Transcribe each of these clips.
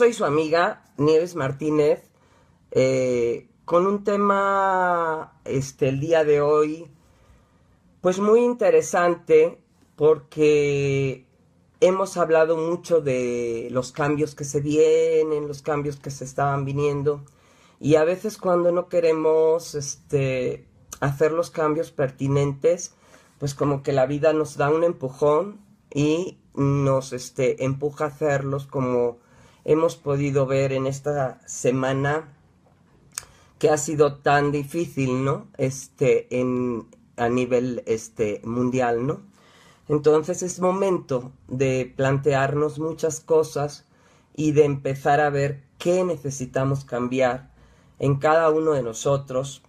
soy su amiga, Nieves Martínez, eh, con un tema este, el día de hoy, pues muy interesante, porque hemos hablado mucho de los cambios que se vienen, los cambios que se estaban viniendo, y a veces cuando no queremos este, hacer los cambios pertinentes, pues como que la vida nos da un empujón y nos este, empuja a hacerlos como hemos podido ver en esta semana que ha sido tan difícil, ¿no? Este, a nivel este, mundial, ¿no? Entonces es momento de plantearnos muchas cosas y de empezar a ver qué necesitamos cambiar en cada uno de nosotros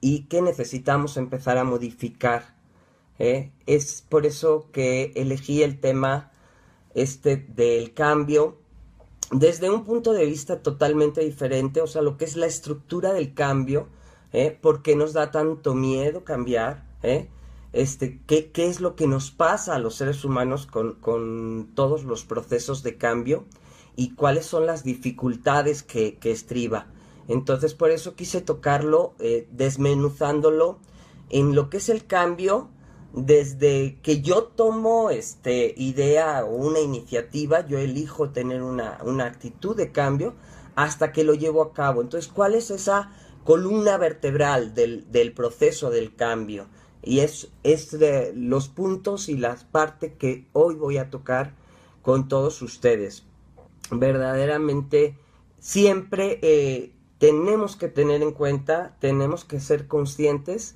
y qué necesitamos empezar a modificar. ¿eh? Es por eso que elegí el tema este del cambio desde un punto de vista totalmente diferente, o sea, lo que es la estructura del cambio, ¿eh? ¿por qué nos da tanto miedo cambiar? ¿eh? Este, ¿qué, ¿Qué es lo que nos pasa a los seres humanos con, todos los procesos de cambio? ¿Y cuáles son las dificultades que, estriba? Entonces, por eso quise tocarlo, eh, desmenuzándolo en lo que es el cambio, desde que yo tomo este idea o una iniciativa, yo elijo tener una, actitud de cambio hasta que lo llevo a cabo. Entonces, ¿cuál es esa columna vertebral del, proceso del cambio? Y es, de los puntos y las partes que hoy voy a tocar con todos ustedes. Verdaderamente, siempre eh, tenemos que tener en cuenta, tenemos que ser conscientes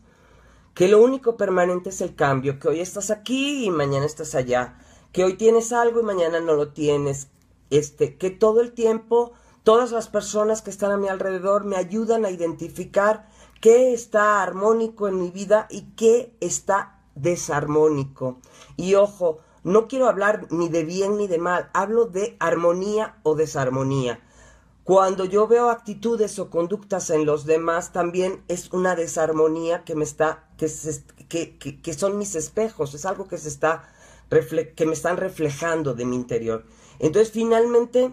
que lo único permanente es el cambio, que hoy estás aquí y mañana estás allá, que hoy tienes algo y mañana no lo tienes, este, que todo el tiempo todas las personas que están a mi alrededor me ayudan a identificar qué está armónico en mi vida y qué está desarmónico. Y ojo, no quiero hablar ni de bien ni de mal, hablo de armonía o desarmonía. Cuando yo veo actitudes o conductas en los demás, también es una desarmonía que me está que, son mis espejos, es algo que, se está, que me están reflejando de mi interior. Entonces, finalmente,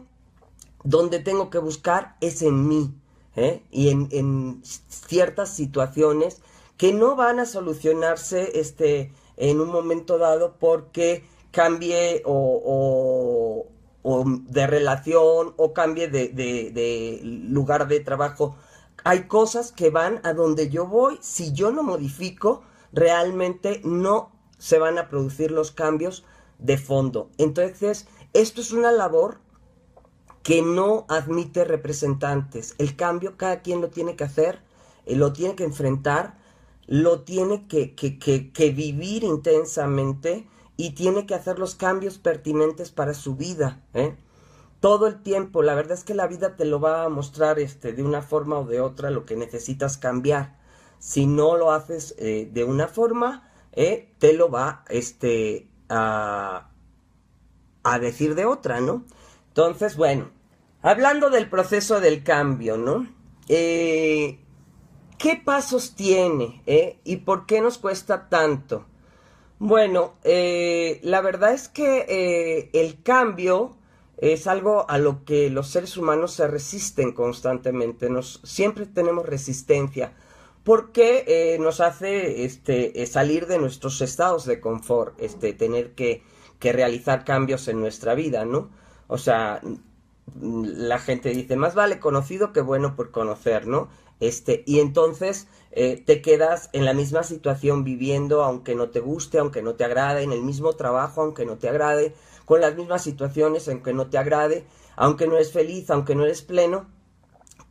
donde tengo que buscar es en mí ¿eh? y en, ciertas situaciones que no van a solucionarse este, en un momento dado porque cambie o, de relación o cambie de lugar de trabajo hay cosas que van a donde yo voy. Si yo no modifico, realmente no se van a producir los cambios de fondo. Entonces, esto es una labor que no admite representantes. El cambio cada quien lo tiene que hacer, eh, lo tiene que enfrentar, lo tiene que, vivir intensamente y tiene que hacer los cambios pertinentes para su vida. ¿eh? todo el tiempo. La verdad es que la vida te lo va a mostrar este, de una forma o de otra lo que necesitas cambiar. Si no lo haces eh, de una forma, eh, te lo va este, a, decir de otra, ¿no? Entonces, bueno, hablando del proceso del cambio, ¿no? Eh, ¿Qué pasos tiene? ¿Y por qué nos cuesta tanto? Bueno, la verdad es que el cambio es algo a lo que los seres humanos se resisten constantemente, nos, siempre tenemos resistencia porque eh, nos hace este, eh, salir de nuestros estados de confort, este, tener que, que, realizar cambios en nuestra vida, ¿no? O sea, la gente dice, más vale conocido que bueno por conocer, ¿no? Este, y entonces eh, te quedas en la misma situación viviendo, aunque no te guste, aunque no te agrade, en el mismo trabajo, aunque no te agrade, con las mismas situaciones en no te agrade, aunque no es feliz, aunque no eres pleno,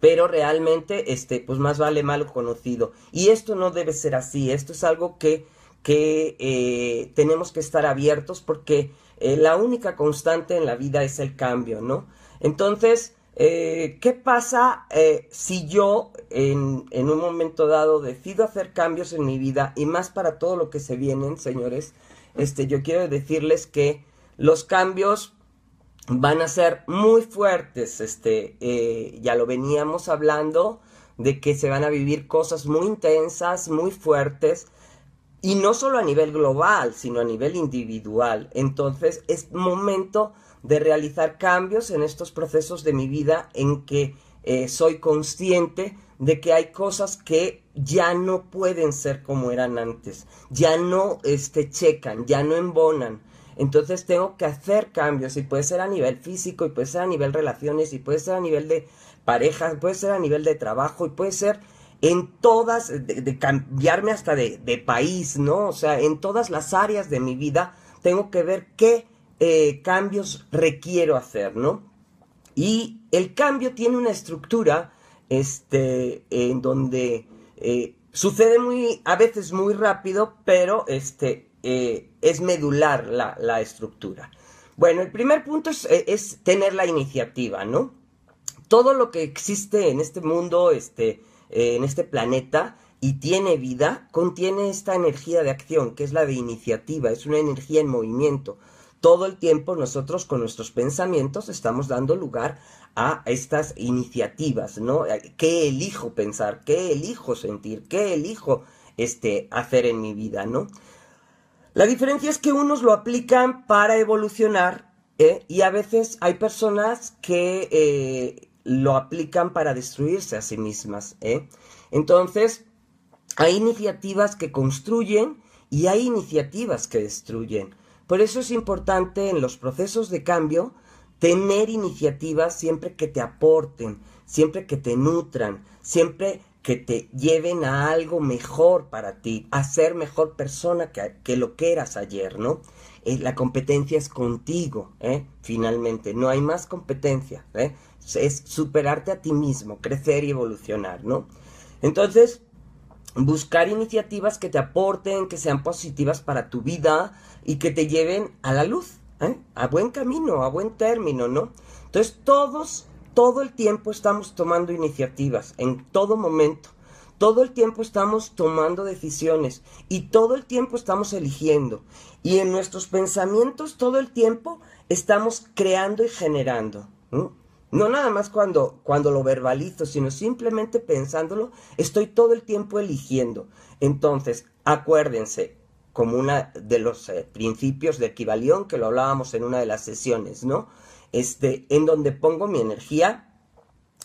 pero realmente, este, pues más vale malo conocido. Y esto no debe ser así, esto es algo que, que eh, tenemos que estar abiertos porque eh, la única constante en la vida es el cambio, ¿no? Entonces, eh, ¿qué pasa si yo en, en, un momento dado decido hacer cambios en mi vida y más para todo lo que se vienen, señores? Este, yo quiero decirles que los cambios van a ser muy fuertes, este, eh, ya lo veníamos hablando, de que se van a vivir cosas muy intensas, muy fuertes, y no solo a nivel global, sino a nivel individual. Entonces es momento de realizar cambios en estos procesos de mi vida en que eh, soy consciente de que hay cosas que ya no pueden ser como eran antes, ya no este, checan, ya no embonan. Entonces tengo que hacer cambios y puede ser a nivel físico y puede ser a nivel relaciones y puede ser a nivel de parejas, puede ser a nivel de trabajo y puede ser en todas, de, cambiarme hasta de, país, ¿no? O sea, en todas las áreas de mi vida tengo que ver qué eh, cambios requiero hacer, ¿no? Y el cambio tiene una estructura este, en donde eh, sucede muy, a veces muy rápido, pero este, eh, es medular la, estructura. Bueno, el primer punto eh, es, tener la iniciativa, ¿no? Todo lo que existe en este mundo, este, eh, en este planeta, y tiene vida, contiene esta energía de acción, que es la de iniciativa, es una energía en movimiento. Todo el tiempo nosotros con nuestros pensamientos estamos dando lugar a estas iniciativas, ¿no? ¿Qué elijo pensar? ¿Qué elijo sentir? ¿Qué elijo este, hacer en mi vida, ¿no? La diferencia es que unos lo aplican para evolucionar ¿eh? y a veces hay personas que eh, lo aplican para destruirse a sí mismas. ¿eh? Entonces, hay iniciativas que construyen y hay iniciativas que destruyen. Por eso es importante en los procesos de cambio tener iniciativas siempre que te aporten, siempre que te nutran, siempre que te lleven a algo mejor para ti, a ser mejor persona que, lo que eras ayer, ¿no? Eh, la competencia es contigo, ¿eh? Finalmente, no hay más competencia, ¿eh? Es superarte a ti mismo, crecer y evolucionar, ¿no? Entonces, buscar iniciativas que te aporten, que sean positivas para tu vida y que te lleven a la luz, ¿eh? a buen camino, a buen término, ¿no? Entonces todos todo el tiempo estamos tomando iniciativas, en todo momento. Todo el tiempo estamos tomando decisiones y todo el tiempo estamos eligiendo. Y en nuestros pensamientos todo el tiempo estamos creando y generando. No nada más cuando, cuando lo verbalizo, sino simplemente pensándolo, estoy todo el tiempo eligiendo. Entonces, acuérdense, como uno de los eh, principios de equivalión que lo hablábamos en una de las sesiones, ¿no? en donde pongo mi energía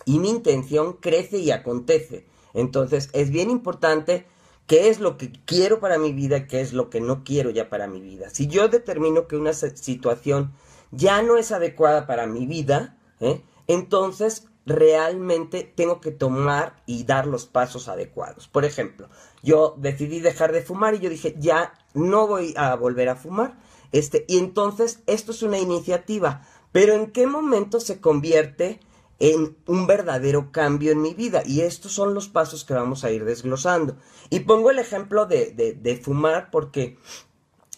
y mi intención crece y acontece. Entonces es bien importante qué es lo que quiero para mi vida y qué es lo que no quiero ya para mi vida. Si yo determino que una situación ya no es adecuada para mi vida, ¿eh? entonces realmente tengo que tomar y dar los pasos adecuados. Por ejemplo, yo decidí dejar de fumar y yo dije, ya no voy a volver a fumar. Este, y entonces esto es una iniciativa pero ¿en qué momento se convierte en un verdadero cambio en mi vida? Y estos son los pasos que vamos a ir desglosando. Y pongo el ejemplo de, fumar porque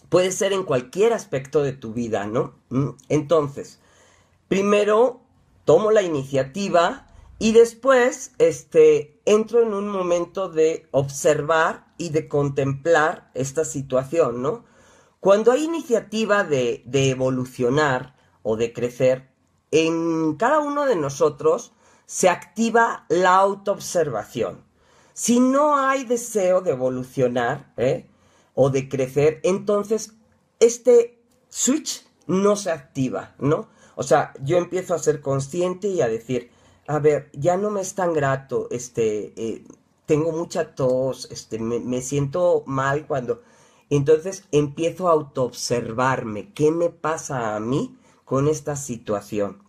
puede ser en cualquier aspecto de tu vida, ¿no? Mm, entonces, primero tomo la iniciativa y después este, entro en un momento de observar y de contemplar esta situación, ¿no? Cuando hay iniciativa de, de evolucionar, o de crecer, en cada uno de nosotros se activa la autoobservación. Si no hay deseo de evolucionar ¿eh? o de crecer, entonces este switch no se activa, ¿no? O sea, yo empiezo a ser consciente y a decir, a ver, ya no me es tan grato, este, eh, tengo mucha tos, este, me, me, siento mal cuando... Entonces empiezo a autoobservarme, ¿qué me pasa a mí? esta situación.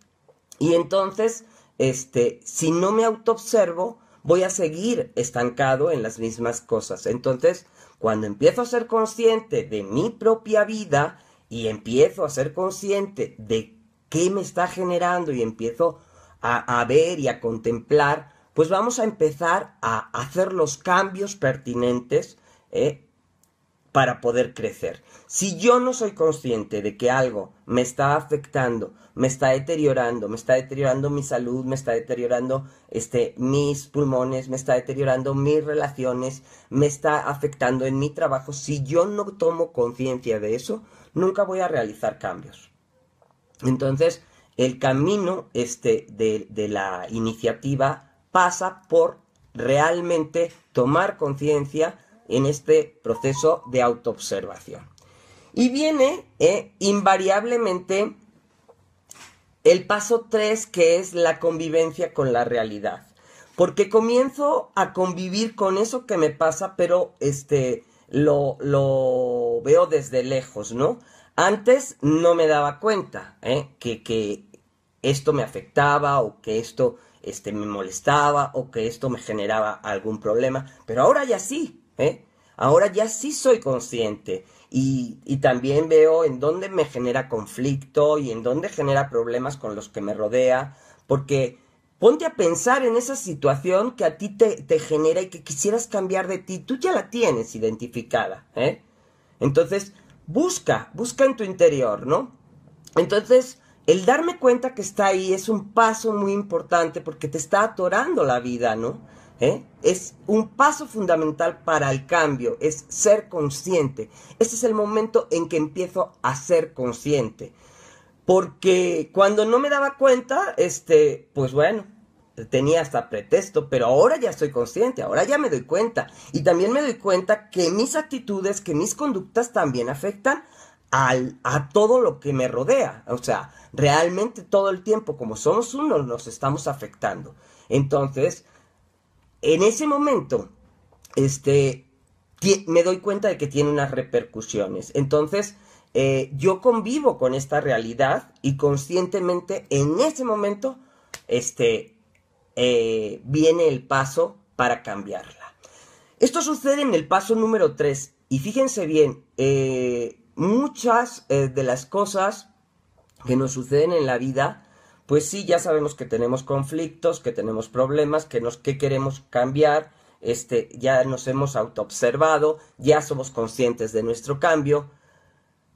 Y entonces, este, si no me autoobservo, voy a seguir estancado en las mismas cosas. Entonces, cuando empiezo a ser consciente de mi propia vida y empiezo a ser consciente de qué me está generando y empiezo a, ver y a contemplar, pues vamos a empezar a hacer los cambios pertinentes ¿eh? para poder crecer. Si yo no soy consciente de que algo me está afectando, me está deteriorando, me está deteriorando mi salud, me está deteriorando este, mis pulmones, me está deteriorando mis relaciones, me está afectando en mi trabajo, si yo no tomo conciencia de eso, nunca voy a realizar cambios. Entonces, el camino este, de, de la iniciativa pasa por realmente tomar conciencia en este proceso de autoobservación. Y viene eh, invariablemente el paso 3, que es la convivencia con la realidad. Porque comienzo a convivir con eso que me pasa, pero este, lo, veo desde lejos, ¿no? Antes no me daba cuenta eh, que, esto me afectaba o que esto este, me molestaba o que esto me generaba algún problema, pero ahora ya sí, ¿eh? Ahora ya sí soy consciente y, también veo en dónde me genera conflicto y en dónde genera problemas con los que me rodea, porque ponte a pensar en esa situación que a ti te, te genera y que quisieras cambiar de ti, tú ya la tienes identificada, ¿eh? Entonces, busca, busca en tu interior, ¿no? Entonces, el darme cuenta que está ahí es un paso muy importante porque te está atorando la vida, ¿no? ¿eh? Es un paso fundamental para el cambio, es ser consciente. Ese es el momento en que empiezo a ser consciente. Porque cuando no me daba cuenta, este, pues bueno, tenía hasta pretexto, pero ahora ya estoy consciente, ahora ya me doy cuenta. Y también me doy cuenta que mis actitudes, que mis conductas también afectan al, a todo lo que me rodea. O sea, realmente todo el tiempo, como somos uno, nos estamos afectando. Entonces, en ese momento, este, me doy cuenta de que tiene unas repercusiones. Entonces, eh, yo convivo con esta realidad y conscientemente en ese momento, este, eh, viene el paso para cambiarla. Esto sucede en el paso número 3 y fíjense bien, eh, muchas de las cosas que nos suceden en la vida pues sí, ya sabemos que tenemos conflictos, que tenemos problemas, que, nos, que queremos cambiar, este, ya nos hemos autoobservado, ya somos conscientes de nuestro cambio,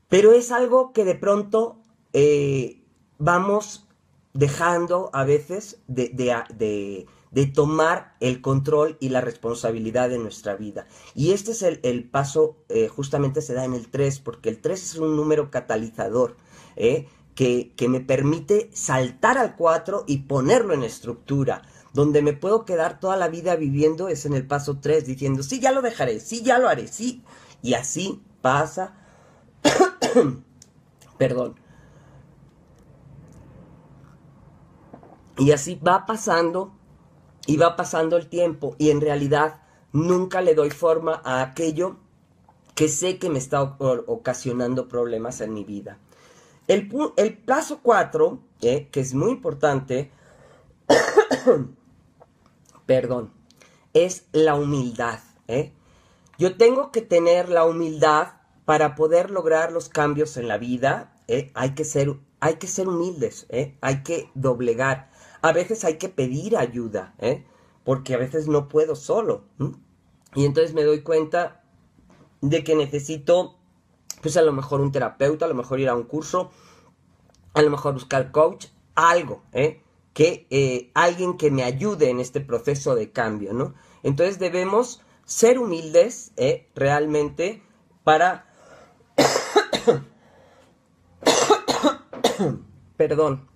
pero es algo que de pronto eh, vamos dejando a veces de, tomar el control y la responsabilidad de nuestra vida. Y este es el, paso, eh, justamente se da en el 3, porque el 3 es un número catalizador. ¿eh? que, me permite saltar al 4 y ponerlo en estructura. Donde me puedo quedar toda la vida viviendo es en el paso 3, diciendo, sí, ya lo dejaré, sí, ya lo haré, sí. Y así pasa. Perdón. Y así va pasando y va pasando el tiempo y en realidad nunca le doy forma a aquello que sé que me está ocasionando problemas en mi vida. El, paso plazo 4, que es muy importante, perdón, es la humildad. ¿eh? Yo tengo que tener la humildad para poder lograr los cambios en la vida. ¿eh? Hay, que ser, hay que ser humildes, ¿eh? hay que doblegar. A veces hay que pedir ayuda, porque a veces no puedo solo. Y entonces me doy cuenta de que necesito pues a lo mejor un terapeuta, a lo mejor ir a un curso, a lo mejor buscar coach, algo, ¿eh? Que eh, alguien que me ayude en este proceso de cambio, ¿no? Entonces debemos ser humildes, ¿eh? Realmente para... Perdón,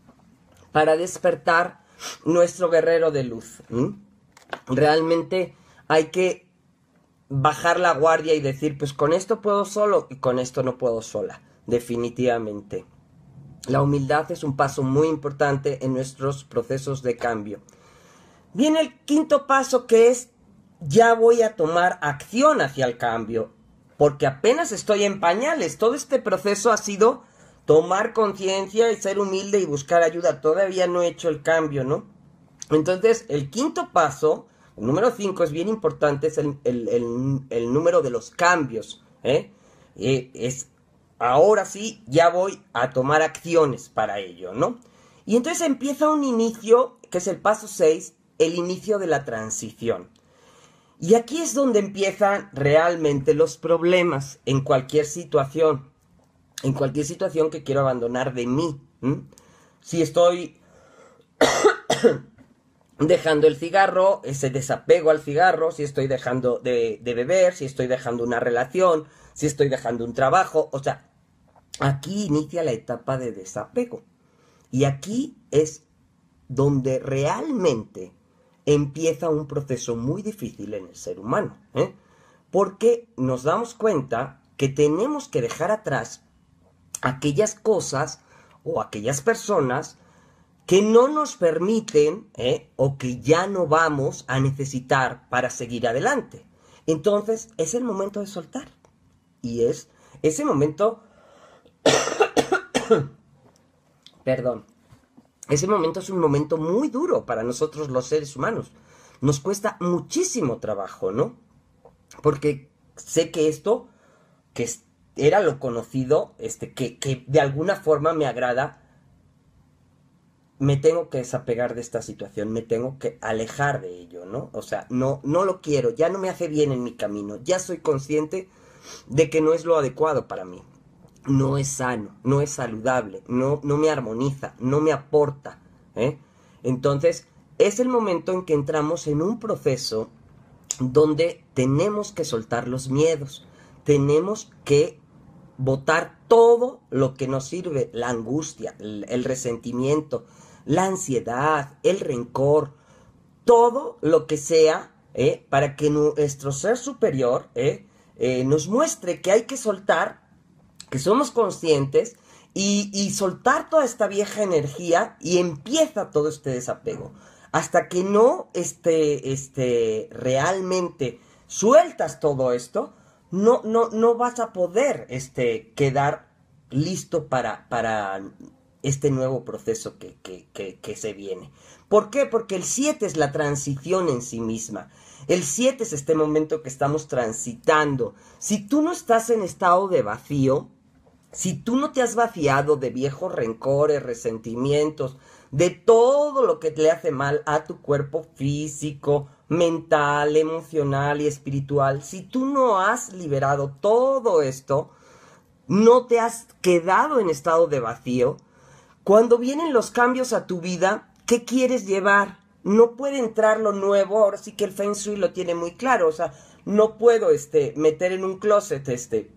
para despertar nuestro guerrero de luz. Realmente hay que bajar la guardia y decir, pues con esto puedo solo y con esto no puedo sola, definitivamente. La humildad es un paso muy importante en nuestros procesos de cambio. Viene el quinto paso que es, ya voy a tomar acción hacia el cambio, porque apenas estoy en pañales. Todo este proceso ha sido tomar conciencia y ser humilde y buscar ayuda. Todavía no he hecho el cambio, ¿no? Entonces, el quinto paso el número 5 es bien importante, es el, número de los cambios. ¿eh? es ahora sí, ya voy a tomar acciones para ello, ¿no? Y entonces empieza un inicio, que es el paso 6, el inicio de la transición. Y aquí es donde empiezan realmente los problemas en cualquier situación, en cualquier situación que quiero abandonar de mí. Si estoy dejando el cigarro, ese desapego al cigarro, si estoy dejando de, beber, si estoy dejando una relación, si estoy dejando un trabajo, o sea, aquí inicia la etapa de desapego. Y aquí es donde realmente empieza un proceso muy difícil en el ser humano, ¿eh? porque nos damos cuenta que tenemos que dejar atrás aquellas cosas o aquellas personas que no nos permiten eh, o que ya no vamos a necesitar para seguir adelante. Entonces es el momento de soltar. Y es ese momento, perdón, ese momento es un momento muy duro para nosotros los seres humanos. Nos cuesta muchísimo trabajo, ¿no? Porque sé que esto, que era lo conocido, este, que de alguna forma me agrada, me tengo que desapegar de esta situación, me tengo que alejar de ello, ¿no? O sea, no, no lo quiero, ya no me hace bien en mi camino, ya soy consciente de que no es lo adecuado para mí, no es sano, no es saludable, no, no me armoniza, no me aporta, ¿eh? Entonces, es el momento en que entramos en un proceso donde tenemos que soltar los miedos, tenemos que botar todo lo que nos sirve, la angustia, el resentimiento, la ansiedad, el rencor, todo lo que sea, ¿eh? para que nuestro ser superior ¿eh? Eh, nos muestre que hay que soltar, que somos conscientes y, soltar toda esta vieja energía y empieza todo este desapego. Hasta que no este, este, realmente sueltas todo esto, no, no, no vas a poder este, quedar listo para, para este nuevo proceso que, que, se viene. ¿Por qué? Porque el 7 es la transición en sí misma. El 7 es este momento que estamos transitando. Si tú no estás en estado de vacío, si tú no te has vaciado de viejos rencores, resentimientos, de todo lo que le hace mal a tu cuerpo físico, mental, emocional y espiritual, si tú no has liberado todo esto, no te has quedado en estado de vacío, cuando vienen los cambios a tu vida, ¿qué quieres llevar? No puede entrar lo nuevo, ahora sí que el Feng Shui lo tiene muy claro, o sea, no puedo este, meter en un closet este,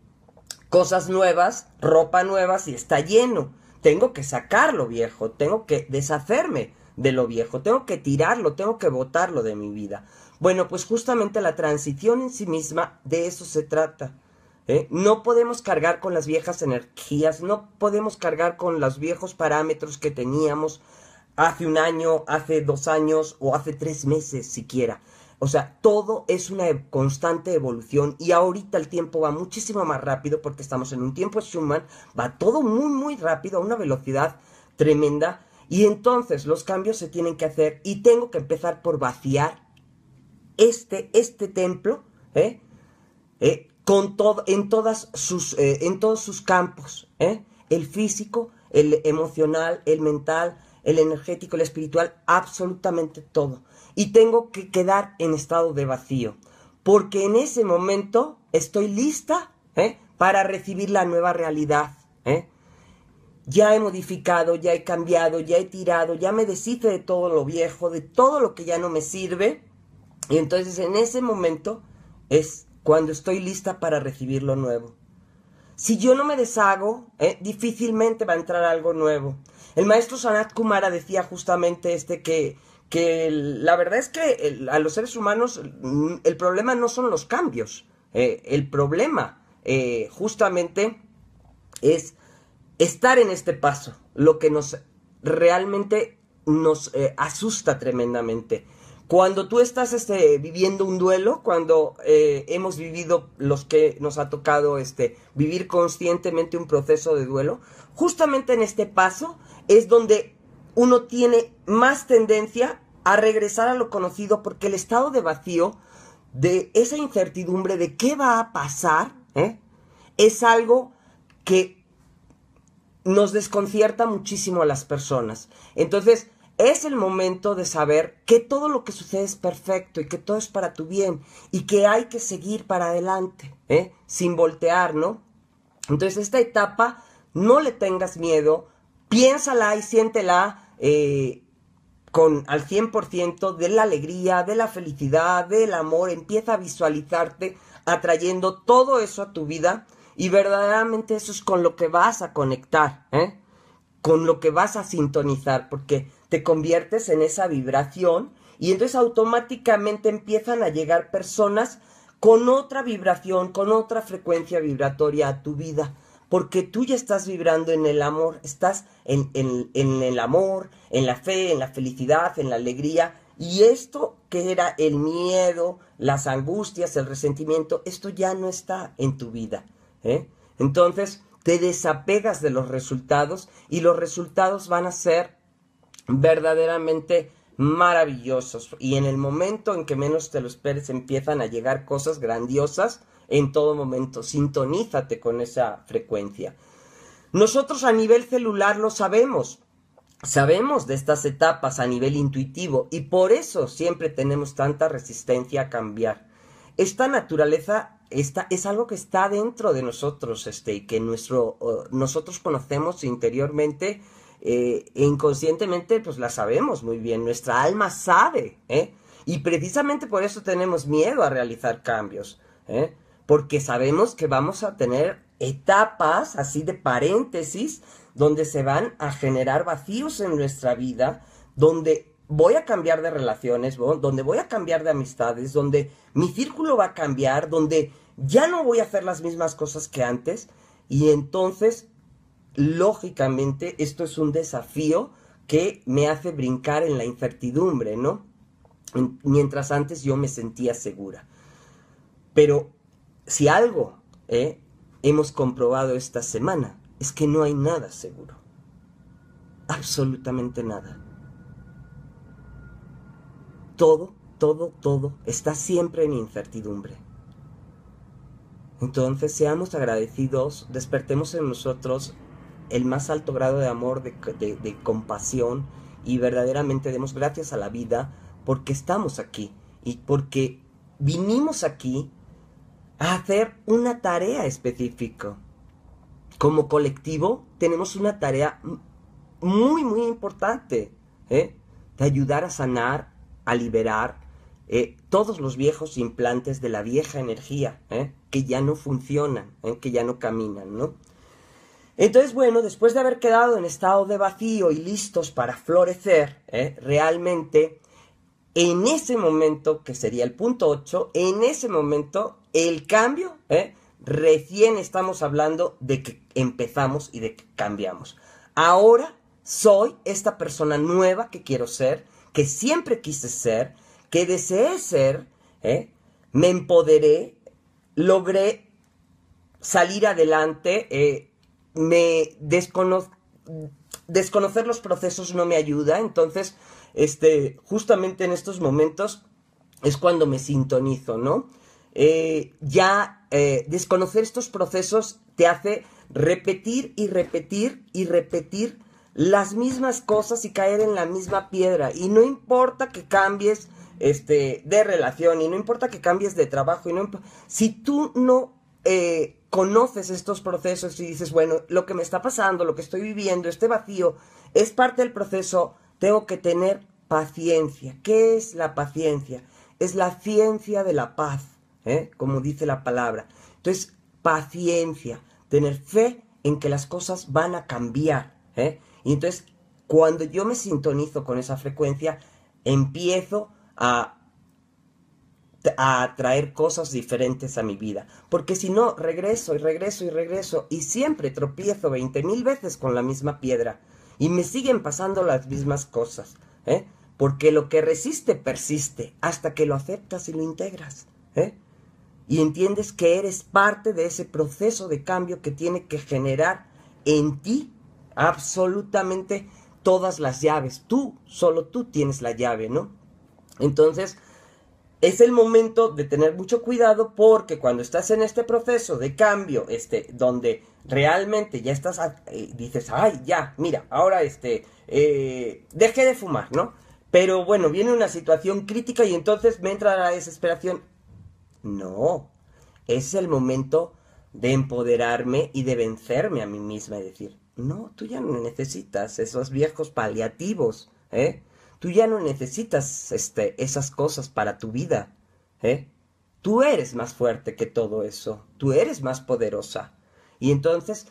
cosas nuevas, ropa nueva si está lleno. Tengo que sacarlo viejo, tengo que deshacerme de lo viejo, tengo que tirarlo, tengo que botarlo de mi vida. Bueno, pues justamente la transición en sí misma de eso se trata ¿eh? No podemos cargar con las viejas energías, no podemos cargar con los viejos parámetros que teníamos hace un año, hace dos años o hace tres meses siquiera. O sea, todo es una constante evolución y ahorita el tiempo va muchísimo más rápido porque estamos en un tiempo Schumann, va todo muy, muy rápido, a una velocidad tremenda y entonces los cambios se tienen que hacer y tengo que empezar por vaciar este, este templo, ¿Eh? ¿Eh? con en, todas sus, eh, en todos sus campos, ¿eh? el físico, el emocional, el mental, el energético, el espiritual, absolutamente todo. Y tengo que quedar en estado de vacío, porque en ese momento estoy lista ¿eh? para recibir la nueva realidad. Ya he modificado, ya he cambiado, ya he tirado, ya me deshice de todo lo viejo, de todo lo que ya no me sirve. Y entonces en ese momento es cuando estoy lista para recibir lo nuevo. Si yo no me deshago, eh, difícilmente va a entrar algo nuevo. El maestro Sanat Kumara decía justamente este que, que la verdad es que a los seres humanos mm, el problema no son los cambios. Eh, el problema eh, justamente es estar en este paso, lo que nos realmente nos asusta tremendamente. Cuando tú estás este, viviendo un duelo, cuando eh, hemos vivido los que nos ha tocado este, vivir conscientemente un proceso de duelo, justamente en este paso es donde uno tiene más tendencia a regresar a lo conocido porque el estado de vacío, de esa incertidumbre de qué va a pasar, ¿eh? es algo que nos desconcierta muchísimo a las personas. Entonces, es el momento de saber que todo lo que sucede es perfecto y que todo es para tu bien y que hay que seguir para adelante, ¿eh? sin voltear, ¿no? Entonces, esta etapa, no le tengas miedo, piénsala y siéntela eh, con al 100% de la alegría, de la felicidad, del amor, empieza a visualizarte atrayendo todo eso a tu vida y verdaderamente eso es con lo que vas a conectar, ¿eh? con lo que vas a sintonizar, porque te conviertes en esa vibración y entonces automáticamente empiezan a llegar personas con otra vibración, con otra frecuencia vibratoria a tu vida, porque tú ya estás vibrando en el amor, estás en, el amor, en la fe, en la felicidad, en la alegría, y esto que era el miedo, las angustias, el resentimiento, esto ya no está en tu vida. ¿eh? Entonces, te desapegas de los resultados y los resultados van a ser verdaderamente maravillosos y en el momento en que menos te lo esperes empiezan a llegar cosas grandiosas en todo momento. Sintonízate con esa frecuencia. Nosotros a nivel celular lo sabemos. Sabemos de estas etapas a nivel intuitivo y por eso siempre tenemos tanta resistencia a cambiar. Esta naturaleza está, es algo que está dentro de nosotros este, y que nuestro, nosotros conocemos interiormente eh, inconscientemente pues la sabemos muy bien, nuestra alma sabe, ¿eh? Y precisamente por eso tenemos miedo a realizar cambios, ¿eh? Porque sabemos que vamos a tener etapas así de paréntesis donde se van a generar vacíos en nuestra vida, donde voy a cambiar de relaciones, donde voy a cambiar de amistades, donde mi círculo va a cambiar, donde ya no voy a hacer las mismas cosas que antes y entonces lógicamente esto es un desafío que me hace brincar en la incertidumbre, ¿no? Mientras antes yo me sentía segura. Pero si algo ¿eh? hemos comprobado esta semana es que no hay nada seguro. Absolutamente nada. Todo, todo, todo está siempre en incertidumbre. Entonces seamos agradecidos, despertemos en nosotros el más alto grado de amor, de, compasión y verdaderamente demos gracias a la vida porque estamos aquí y porque vinimos aquí a hacer una tarea específica. Como colectivo tenemos una tarea muy, muy importante ¿eh? de ayudar a sanar, a liberar eh, todos los viejos implantes de la vieja energía ¿eh? que ya no funcionan, que ya no caminan, ¿no? Entonces, bueno, después de haber quedado en estado de vacío y listos para florecer, ¿eh? realmente, en ese momento, que sería el punto 8, en ese momento, el cambio, ¿eh? recién estamos hablando de que empezamos y de que cambiamos. Ahora soy esta persona nueva que quiero ser, que siempre quise ser, que deseé ser, ¿eh? me empoderé, logré salir adelante, me desconocer los procesos no me ayuda, entonces, este, justamente en estos momentos es cuando me sintonizo, ¿no? Eh, ya eh, desconocer estos procesos te hace repetir y repetir y repetir las mismas cosas y caer en la misma piedra. Y no importa que cambies este, de relación y no importa que cambies de trabajo. Y no si tú no eh, conoces estos procesos y dices, bueno, lo que me está pasando, lo que estoy viviendo, este vacío, es parte del proceso, tengo que tener paciencia. ¿Qué es la paciencia? Es la ciencia de la paz, ¿eh? como dice la palabra. Entonces, paciencia, tener fe en que las cosas van a cambiar. ¿eh? Y entonces, cuando yo me sintonizo con esa frecuencia, empiezo a a traer cosas diferentes a mi vida. Porque si no, regreso y regreso y regreso y siempre tropiezo veinte mil veces con la misma piedra y me siguen pasando las mismas cosas. ¿eh? Porque lo que resiste persiste hasta que lo aceptas y lo integras. ¿eh? Y entiendes que eres parte de ese proceso de cambio que tiene que generar en ti absolutamente todas las llaves. Tú, solo tú tienes la llave, ¿no? Entonces, es el momento de tener mucho cuidado porque cuando estás en este proceso de cambio, este, donde realmente ya estás, ah, eh, dices, ay, ya, mira, ahora este, eh, dejé de fumar, ¿no? Pero bueno, viene una situación crítica y entonces me entra la desesperación. No, es el momento de empoderarme y de vencerme a mí misma y decir, no, tú ya no necesitas esos viejos paliativos, ¿eh? Tú ya no necesitas este, esas cosas para tu vida. ¿eh? Tú eres más fuerte que todo eso. Tú eres más poderosa. Y entonces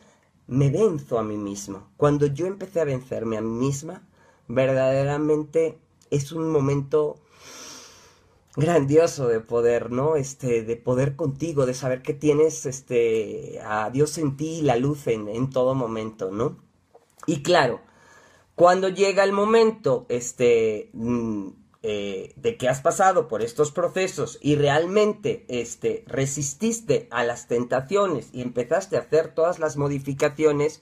me venzo a mí mismo. Cuando yo empecé a vencerme a mí misma, verdaderamente es un momento grandioso de poder, ¿no? Este, de poder contigo, de saber que tienes este, a Dios en ti y la luz en, en todo momento, ¿no? Y claro, cuando llega el momento este, mm, eh, de que has pasado por estos procesos y realmente este, resististe a las tentaciones y empezaste a hacer todas las modificaciones,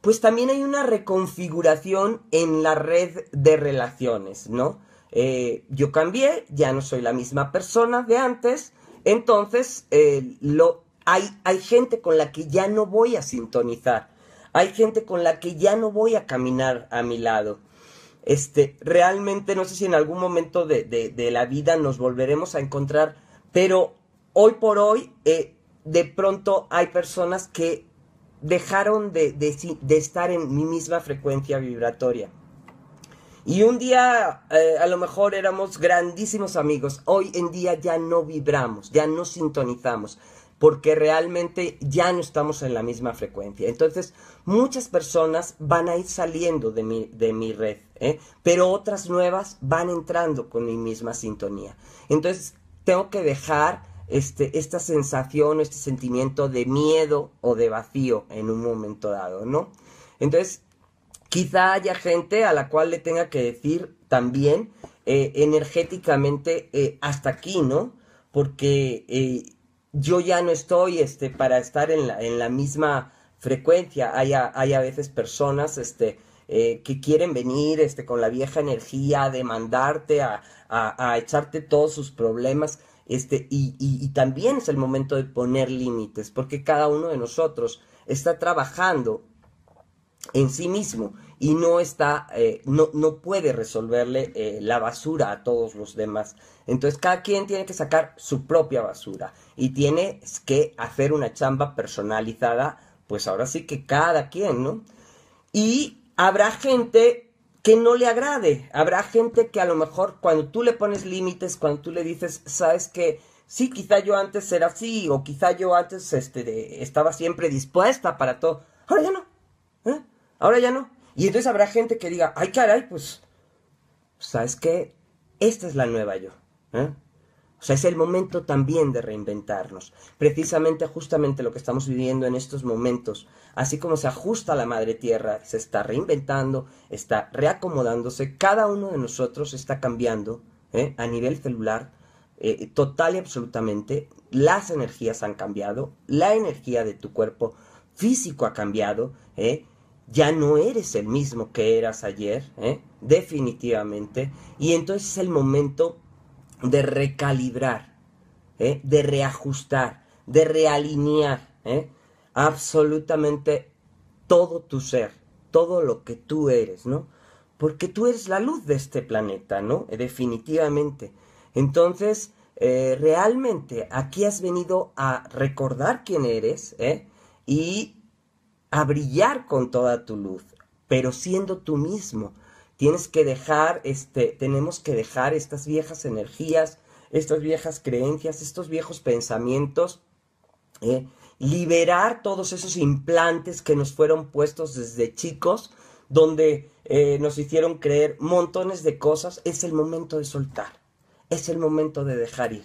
pues también hay una reconfiguración en la red de relaciones, ¿no? Eh, yo cambié, ya no soy la misma persona de antes, entonces eh, hay gente con la que ya no voy a sintonizar hay gente con la que ya no voy a caminar a mi lado. Este, realmente no sé si en algún momento de, de, la vida nos volveremos a encontrar, pero hoy por hoy, eh, de pronto hay personas que dejaron de, de, estar en mi misma frecuencia vibratoria. Y un día eh, a lo mejor éramos grandísimos amigos, hoy en día ya no vibramos, ya no sintonizamos porque realmente ya no estamos en la misma frecuencia. Entonces, muchas personas van a ir saliendo de mi, de mi red, ¿eh? pero otras nuevas van entrando con mi misma sintonía. Entonces, tengo que dejar este, esta sensación, este sentimiento de miedo o de vacío en un momento dado, ¿no? Entonces, quizá haya gente a la cual le tenga que decir también eh, energéticamente eh, hasta aquí, ¿no? Porque yo ya no estoy este, para estar en la, en la misma frecuencia. Hay a, veces personas este, eh, que quieren venir este, con la vieja energía, a demandarte, a, a, echarte todos sus problemas. Este, y, y también es el momento de poner límites, porque cada uno de nosotros está trabajando en sí mismo y no está, eh, no, no, puede resolverle eh, la basura a todos los demás. Entonces cada quien tiene que sacar su propia basura y tiene que hacer una chamba personalizada, pues ahora sí que cada quien, ¿no? Y habrá gente que no le agrade, habrá gente que a lo mejor cuando tú le pones límites, cuando tú le dices, sabes que sí, quizá yo antes era así, o quizá yo antes este, estaba siempre dispuesta para todo. Ahora ya no. ¿eh? Ahora ya no. Y entonces habrá gente que diga, ay caray, pues, ¿sabes qué? Esta es la nueva yo. ¿eh? O sea, es el momento también de reinventarnos. Precisamente, justamente lo que estamos viviendo en estos momentos, así como se ajusta la madre tierra, se está reinventando, está reacomodándose, cada uno de nosotros está cambiando ¿eh? a nivel celular, eh, total y absolutamente. Las energías han cambiado, la energía de tu cuerpo físico ha cambiado, ¿eh? ya no eres el mismo que eras ayer, ¿eh? definitivamente. Y entonces es el momento de recalibrar, ¿eh? de reajustar, de realinear ¿eh? absolutamente todo tu ser, todo lo que tú eres, ¿no? Porque tú eres la luz de este planeta, ¿no? Definitivamente. Entonces, realmente aquí has venido a recordar quién eres, Y a brillar con toda tu luz, pero siendo tú mismo. Tienes que dejar, este, tenemos que dejar estas viejas energías, estas viejas creencias, estos viejos pensamientos, ¿eh? liberar todos esos implantes que nos fueron puestos desde chicos, donde eh, nos hicieron creer montones de cosas. Es el momento de soltar, es el momento de dejar ir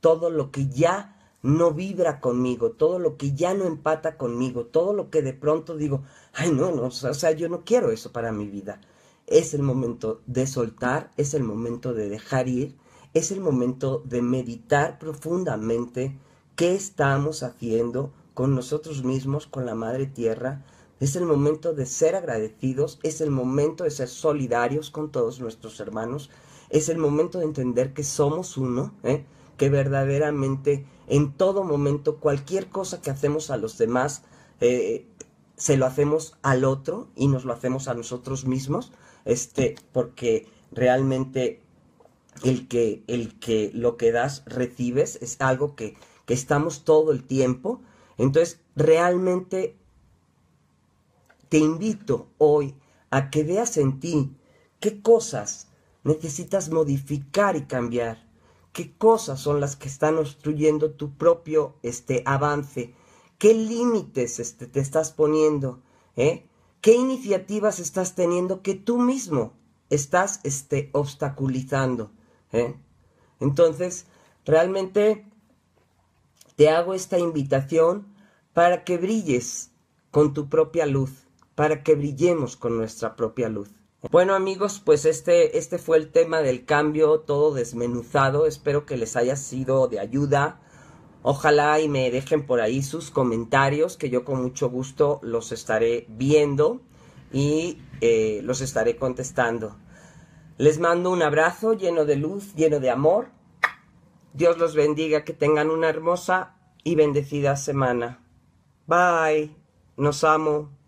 todo lo que ya no vibra conmigo, todo lo que ya no empata conmigo, todo lo que de pronto digo, ay no, no, o sea, yo no quiero eso para mi vida. Es el momento de soltar, es el momento de dejar ir, es el momento de meditar profundamente qué estamos haciendo con nosotros mismos, con la Madre Tierra, es el momento de ser agradecidos, es el momento de ser solidarios con todos nuestros hermanos, es el momento de entender que somos uno, ¿eh? que verdaderamente en todo momento, cualquier cosa que hacemos a los demás, eh, se lo hacemos al otro y nos lo hacemos a nosotros mismos, este, porque realmente el que, el que lo que das recibes es algo que, que estamos todo el tiempo. Entonces, realmente te invito hoy a que veas en ti qué cosas necesitas modificar y cambiar qué cosas son las que están obstruyendo tu propio este, avance, qué límites este, te estás poniendo, ¿Eh? qué iniciativas estás teniendo que tú mismo estás este, obstaculizando. ¿Eh? Entonces, realmente te hago esta invitación para que brilles con tu propia luz, para que brillemos con nuestra propia luz. Bueno amigos, pues este, este fue el tema del cambio, todo desmenuzado. Espero que les haya sido de ayuda. Ojalá y me dejen por ahí sus comentarios, que yo con mucho gusto los estaré viendo y eh, los estaré contestando. Les mando un abrazo lleno de luz, lleno de amor. Dios los bendiga, que tengan una hermosa y bendecida semana. Bye, nos amo.